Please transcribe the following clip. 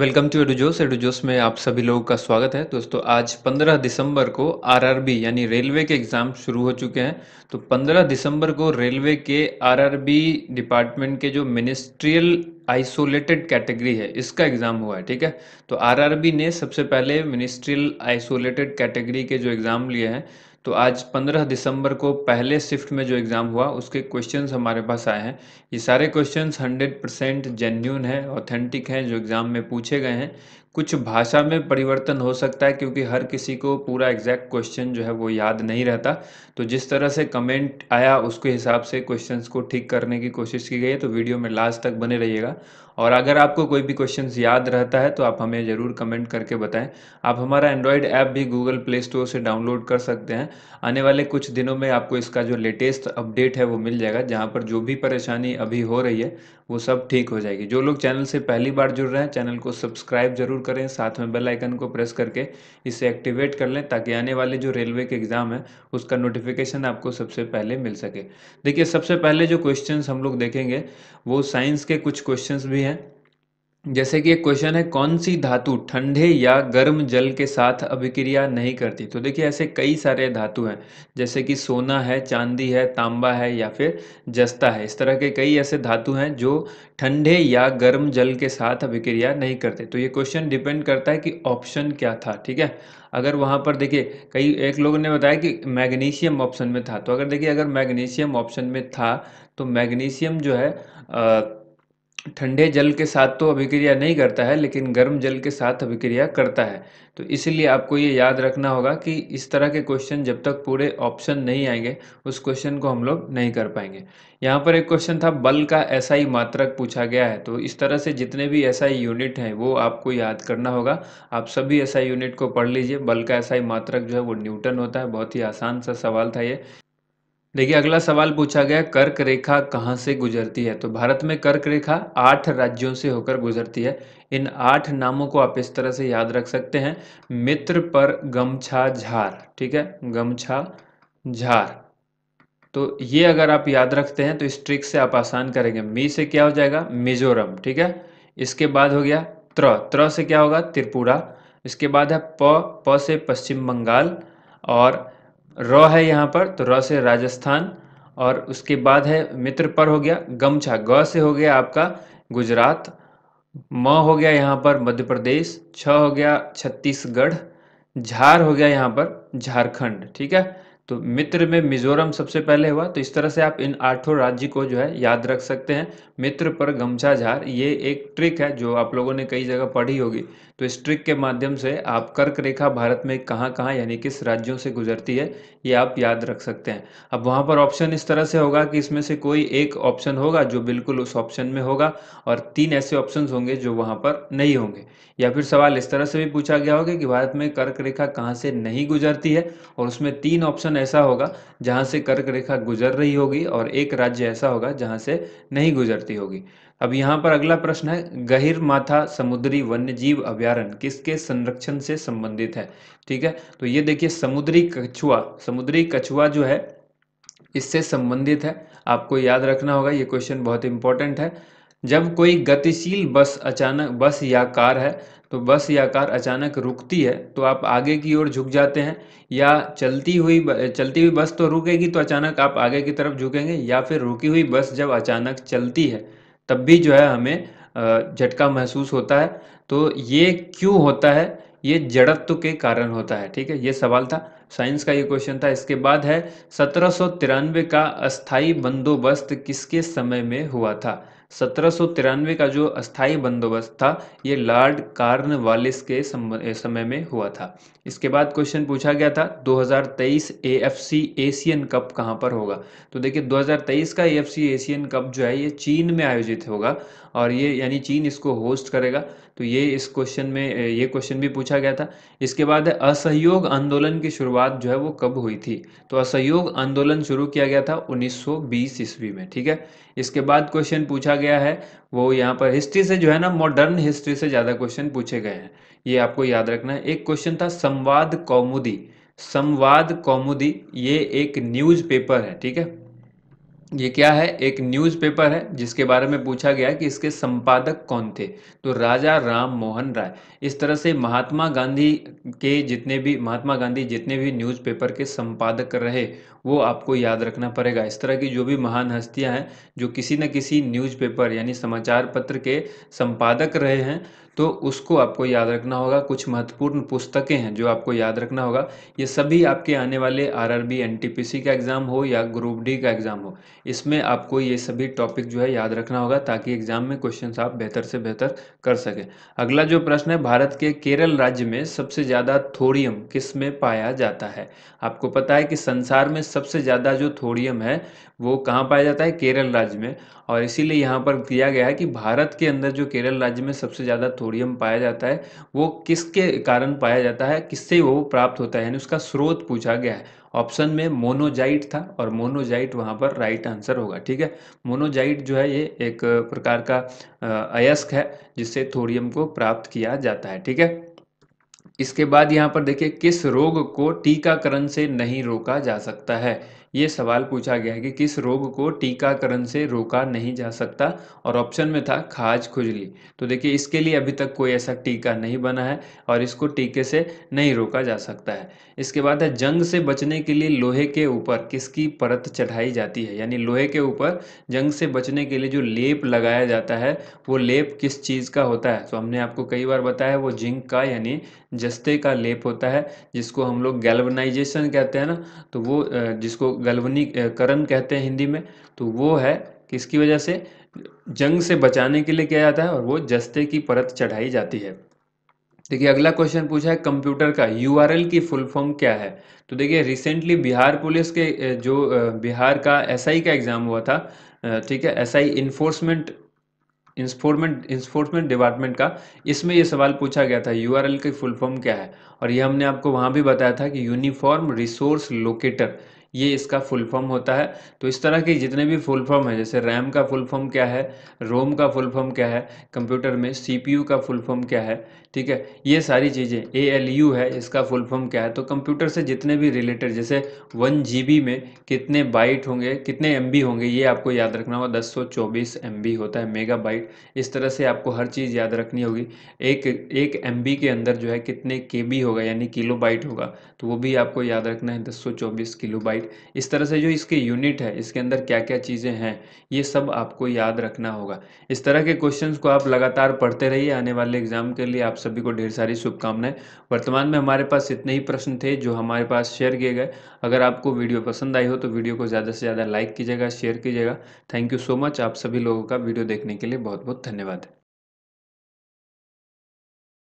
welcome to एडुजोस एडुजोस में आप सभी लोगों का स्वागत है दोस्तों आज 15 दिसंबर को आरआरबी यानी रेलवे के एग्ज़ाम शुरू हो चुके हैं तो 15 दिसंबर को रेलवे के आरआरबी डिपार्टमेंट के जो मिनिस्ट्रियल आइसोलेटेड कैटेगरी है इसका एग्ज़ाम हुआ है ठीक है तो आरआरबी ने सबसे पहले मिनिस्ट्रियल आइसोलेटेड कैटेगरी के जो एग्ज़ाम लिए हैं तो आज 15 दिसंबर को पहले शिफ्ट में जो एग्ज़ाम हुआ उसके क्वेश्चंस हमारे पास आए हैं ये सारे क्वेश्चंस 100 परसेंट जेन्यून है ऑथेंटिक हैं जो एग्ज़ाम में पूछे गए हैं कुछ भाषा में परिवर्तन हो सकता है क्योंकि हर किसी को पूरा एग्जैक्ट क्वेश्चन जो है वो याद नहीं रहता तो जिस तरह से कमेंट आया उसके हिसाब से क्वेश्चंस को ठीक करने की कोशिश की गई है तो वीडियो में लास्ट तक बने रहिएगा और अगर आपको कोई भी क्वेश्चन याद रहता है तो आप हमें ज़रूर कमेंट करके बताएं आप हमारा एंड्रॉयड ऐप भी गूगल प्ले स्टोर से डाउनलोड कर सकते हैं आने वाले कुछ दिनों में आपको इसका जो लेटेस्ट अपडेट है वो मिल जाएगा जहाँ पर जो भी परेशानी अभी हो रही है वो सब ठीक हो जाएगी जो लोग चैनल से पहली बार जुड़ रहे हैं चैनल को सब्सक्राइब जरूर करें साथ में बेल आइकन को प्रेस करके इसे एक्टिवेट कर लें ताकि आने वाले जो रेलवे के एग्ज़ाम है उसका नोटिफिकेशन आपको सबसे पहले मिल सके देखिए सबसे पहले जो क्वेश्चन हम लोग देखेंगे वो साइंस के कुछ क्वेश्चन भी हैं जैसे कि एक क्वेश्चन है कौन सी धातु ठंडे या गर्म जल के साथ अभिक्रिया नहीं करती तो देखिए ऐसे कई सारे धातु हैं जैसे कि सोना है चांदी है तांबा है या फिर जस्ता है इस तरह के कई ऐसे धातु हैं जो ठंडे या गर्म जल के साथ अभिक्रिया नहीं करते तो ये क्वेश्चन डिपेंड करता है कि ऑप्शन क्या था ठीक है अगर वहाँ पर देखिए कई एक लोगों ने बताया कि मैग्नीशियम ऑप्शन में था तो अगर देखिए अगर मैग्नीशियम ऑप्शन में था तो मैग्नीशियम जो है आ, ठंडे जल के साथ तो अभिक्रिया नहीं करता है लेकिन गर्म जल के साथ अभिक्रिया करता है तो इसलिए आपको ये याद रखना होगा कि इस तरह के क्वेश्चन जब तक पूरे ऑप्शन नहीं आएंगे उस क्वेश्चन को हम लोग नहीं कर पाएंगे यहाँ पर एक क्वेश्चन था बल का ऐसा ही मात्रक पूछा गया है तो इस तरह से जितने भी ऐसा ही यूनिट हैं वो आपको याद करना होगा आप सभी ऐसा यूनिट को पढ़ लीजिए बल का ऐसा ही मात्रक जो है वो न्यूटन होता है बहुत ही आसान सा सवाल था ये देखिए अगला सवाल पूछा गया कर्क रेखा कहाँ से गुजरती है तो भारत में कर्क रेखा आठ राज्यों से होकर गुजरती है इन आठ नामों को आप इस तरह से याद रख सकते हैं मित्र पर गमछा झार ठीक है गमछा झार तो ये अगर आप याद रखते हैं तो इस ट्रिक से आप आसान करेंगे मी से क्या हो जाएगा मिजोरम ठीक है इसके बाद हो गया त्र त्र से क्या होगा त्रिपुरा इसके बाद है प प से पश्चिम बंगाल और र है यहाँ पर तो र से राजस्थान और उसके बाद है मित्र पर हो गया गमछा ग से हो गया आपका गुजरात म हो गया यहाँ पर मध्य प्रदेश छ हो गया छत्तीसगढ़ झार हो गया यहाँ पर झारखंड ठीक है तो मित्र में मिजोरम सबसे पहले हुआ तो इस तरह से आप इन आठों राज्य को जो है याद रख सकते हैं मित्र पर गमछा झार ये एक ट्रिक है जो आप लोगों ने कई जगह पढ़ी होगी तो इस ट्रिक के माध्यम से आप कर्क रेखा भारत में कहाँ कहाँ यानी किस राज्यों से गुजरती है ये आप याद रख सकते हैं अब वहाँ पर ऑप्शन इस तरह से होगा कि इसमें से कोई एक ऑप्शन होगा जो बिल्कुल उस ऑप्शन में होगा और तीन ऐसे ऑप्शन होंगे जो वहाँ पर नहीं होंगे या फिर सवाल इस तरह से भी पूछा गया होगा कि भारत में कर्क रेखा कहाँ से नहीं गुजरती है और उसमें तीन ऑप्शन ऐसा होगा जहाँ से कर्क रेखा गुजर रही होगी और एक राज्य ऐसा होगा जहाँ से नहीं गुजरती होगी अब यहाँ पर अगला प्रश्न है गहिर माथा समुद्री वन्य जीव अभ्यारण किसके संरक्षण से संबंधित है ठीक है तो ये देखिए समुद्री कछुआ समुद्री कछुआ जो है इससे संबंधित है आपको याद रखना होगा ये क्वेश्चन बहुत इंपॉर्टेंट है जब कोई गतिशील बस अचानक बस या कार है तो बस या कार अचानक रुकती है तो आप आगे की ओर झुक जाते हैं या चलती हुई चलती हुई बस तो रुकेगी तो अचानक आप आगे की तरफ झुकेंगे या फिर रुकी हुई बस जब अचानक चलती है तब भी जो है हमें झटका महसूस होता है तो ये क्यों होता है ये जड़त्व के कारण होता है ठीक है ये सवाल था साइंस का ये क्वेश्चन था इसके बाद है सत्रह का अस्थाई बंदोबस्त किसके समय में हुआ था सत्रह का जो अस्थाई बंदोबस्त था ये लॉर्ड कार्नवालिस के समय में हुआ था इसके बाद क्वेश्चन पूछा गया था 2023 एएफसी एशियन कप कहाँ पर होगा तो देखिए 2023 का एएफसी एशियन कप जो है ये चीन में आयोजित होगा और ये यानी चीन इसको होस्ट करेगा तो ये इस क्वेश्चन में ये क्वेश्चन भी पूछा गया था इसके बाद असहयोग आंदोलन की शुरुआत जो है वो कब हुई थी तो असहयोग आंदोलन शुरू किया गया था 1920 ईस्वी में ठीक है इसके बाद क्वेश्चन पूछा गया है वो यहाँ पर हिस्ट्री से जो है ना मॉडर्न हिस्ट्री से ज़्यादा क्वेश्चन पूछे गए हैं ये आपको याद रखना है एक क्वेश्चन था संवाद कौमुदी संवाद कौमुदी ये एक न्यूज़पेपर है ठीक है ये क्या है एक न्यूज़पेपर है जिसके बारे में पूछा गया कि इसके संपादक कौन थे तो राजा राम मोहन राय इस तरह से महात्मा गांधी के जितने भी महात्मा गांधी जितने भी न्यूज़पेपर के संपादक रहे वो आपको याद रखना पड़ेगा इस तरह की जो भी महान हस्तियां हैं जो किसी न किसी न्यूज़पेपर यानी समाचार पत्र के संपादक रहे हैं तो उसको आपको याद रखना होगा कुछ महत्वपूर्ण पुस्तकें हैं जो आपको याद रखना होगा ये सभी आपके आने वाले आरआरबी एनटीपीसी का एग्ज़ाम हो या ग्रुप डी का एग्ज़ाम हो इसमें आपको ये सभी टॉपिक जो है याद रखना होगा ताकि एग्ज़ाम में क्वेश्चन आप बेहतर से बेहतर कर सकें अगला जो प्रश्न है भारत के केरल राज्य में सबसे ज़्यादा थोड़ियम किस में पाया जाता है आपको पता है कि संसार में सबसे ज़्यादा जो थोड़ियम है वो कहाँ पाया जाता है केरल राज्य में और इसीलिए यहाँ पर किया गया है कि भारत के अंदर जो केरल राज्य में सबसे ज़्यादा थोरियम पाया जाता है वो किसके कारण पाया जाता है किससे वो प्राप्त होता है यानी उसका स्रोत पूछा गया है ऑप्शन में मोनोजाइट था और मोनोजाइट वहां पर राइट आंसर होगा ठीक है मोनोजाइट जो है ये एक प्रकार का अयस्क है जिससे थोरियम को प्राप्त किया जाता है ठीक है इसके बाद यहाँ पर देखिए किस रोग को टीकाकरण से नहीं रोका जा सकता है ये सवाल पूछा गया है कि किस रोग को टीकाकरण से रोका नहीं जा सकता और ऑप्शन में था खाज खुजली तो देखिए इसके लिए अभी तक कोई ऐसा टीका नहीं बना है और इसको टीके से नहीं रोका जा सकता है इसके बाद है जंग से बचने के लिए लोहे के ऊपर किसकी परत चढ़ाई जाती है यानी लोहे के ऊपर जंग से बचने के लिए जो लेप लगाया जाता है वो लेप किस चीज़ का होता है तो हमने आपको कई बार बताया वो जिंक का यानी जस्ते का लेप होता है जिसको हम लोग गैल्वनाइजेशन कहते हैं ना तो वो जिसको गलवनीकरण कहते हैं हिंदी में तो वो है किसकी वजह से जंग से बचाने के लिए किया जाता है और वो जस्ते की परत चढ़ाई जाती है देखिए अगला क्वेश्चन पूछा है कंप्यूटर का यू की फुल फॉर्म क्या है तो देखिए रिसेंटली बिहार पुलिस के जो बिहार का एसआई SI का एग्ज़ाम हुआ था ठीक है एसआई इन्फोर्समेंट इन्फोर्समेंट डिपार्टमेंट का इसमें ये सवाल पूछा गया था यू आर एल की फुल फॉर्म क्या है और ये हमने आपको वहाँ भी बताया था कि यूनिफॉर्म रिसोर्स लोकेटर ये इसका फुल फॉर्म होता है तो इस तरह के जितने भी फुल फॉर्म है जैसे रैम का फुल फॉर्म क्या है रोम का फुल फॉर्म क्या है कंप्यूटर में सीपीयू का फुल फॉर्म क्या है ठीक है ये सारी चीज़ें ए एल यू है इसका फुल फॉर्म क्या है तो कंप्यूटर से जितने भी रिलेटेड जैसे वन जी में कितने बाइट होंगे कितने एम होंगे ये आपको याद रखना होगा दस सौ चौबीस एम होता है मेगा बाइट इस तरह से आपको हर चीज़ याद रखनी होगी एक एक एम के अंदर जो है कितने के होगा यानी किलो बाइट होगा तो वो भी आपको याद रखना है दस सौ चौबीस किलो बाइट राइट इस तरह से जो इसके यूनिट है इसके अंदर क्या क्या चीज़ें हैं ये सब आपको याद रखना होगा इस तरह के क्वेश्चंस को आप लगातार पढ़ते रहिए आने वाले एग्जाम के लिए आप सभी को ढेर सारी शुभकामनाएं वर्तमान में हमारे पास इतने ही प्रश्न थे जो हमारे पास शेयर किए गए अगर आपको वीडियो पसंद आई हो तो वीडियो को ज़्यादा से ज़्यादा लाइक कीजिएगा शेयर कीजिएगा थैंक यू सो मच आप सभी लोगों का वीडियो देखने के लिए बहुत बहुत धन्यवाद